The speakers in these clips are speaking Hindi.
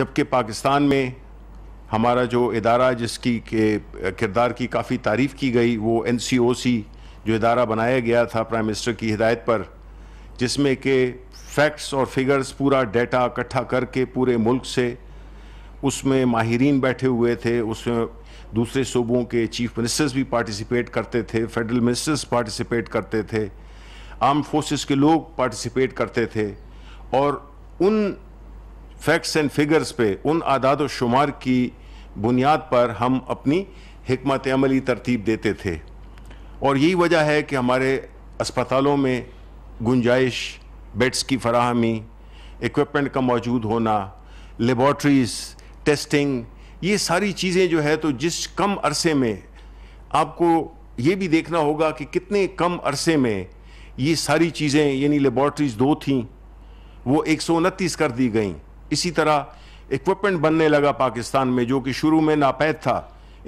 जबकि पाकिस्तान में हमारा जो इदारा जिसकी के किरदार की काफ़ी तारीफ़ की गई वो एन सी ओ सी जो इदारा बनाया गया था प्राइम मिनिस्टर की हिदायत पर जिसमें के फैक्ट्स और फिगर्स पूरा डेटा इकट्ठा करके पूरे मुल्क से उसमें माहरीन बैठे हुए थे उसमें दूसरे सूबों के चीफ मिनिस्टर्स भी पार्टिसिपेट करते थे फेडरल मिनिस्टर्स पार्टिसिपेट करते थे आर्म फोर्सेस के लोग पार्टिसिपेट करते थे और उन फैक्ट्स एंड फिगर्स पे उन आदाद शुमार की बुनियाद पर हम अपनी हमत अमली तरतीब देते थे और यही वजह है कि हमारे अस्पतालों में गुंजाइश बेड्स की फराहमी इक्विपमेंट का मौजूद होना लेबॉट्रीज टेस्टिंग ये सारी चीज़ें जो है तो जिस कम अरसे में आपको ये भी देखना होगा कि कितने कम अरसे में ये सारी चीज़ें यानी लेबॉट्रीज दो थीं वो एक कर दी गईं इसी तरह इक्विपमेंट बनने लगा पाकिस्तान में जो कि शुरू में नापैद था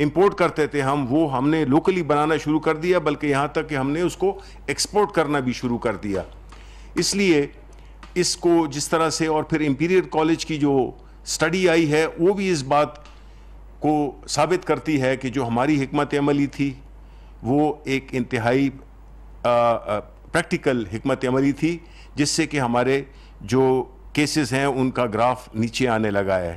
इंपोर्ट करते थे हम वो हमने लोकली बनाना शुरू कर दिया बल्कि यहाँ तक कि हमने उसको एक्सपोर्ट करना भी शुरू कर दिया इसलिए इसको जिस तरह से और फिर इम्पीरियर कॉलेज की जो स्टडी आई है वो भी इस बात को साबित करती है कि जो हमारी हमत अमली थी वो एक इंतहाई प्रैक्टिकल हमत अमली थी जिससे कि हमारे जो केसेस हैं उनका ग्राफ नीचे आने लगा है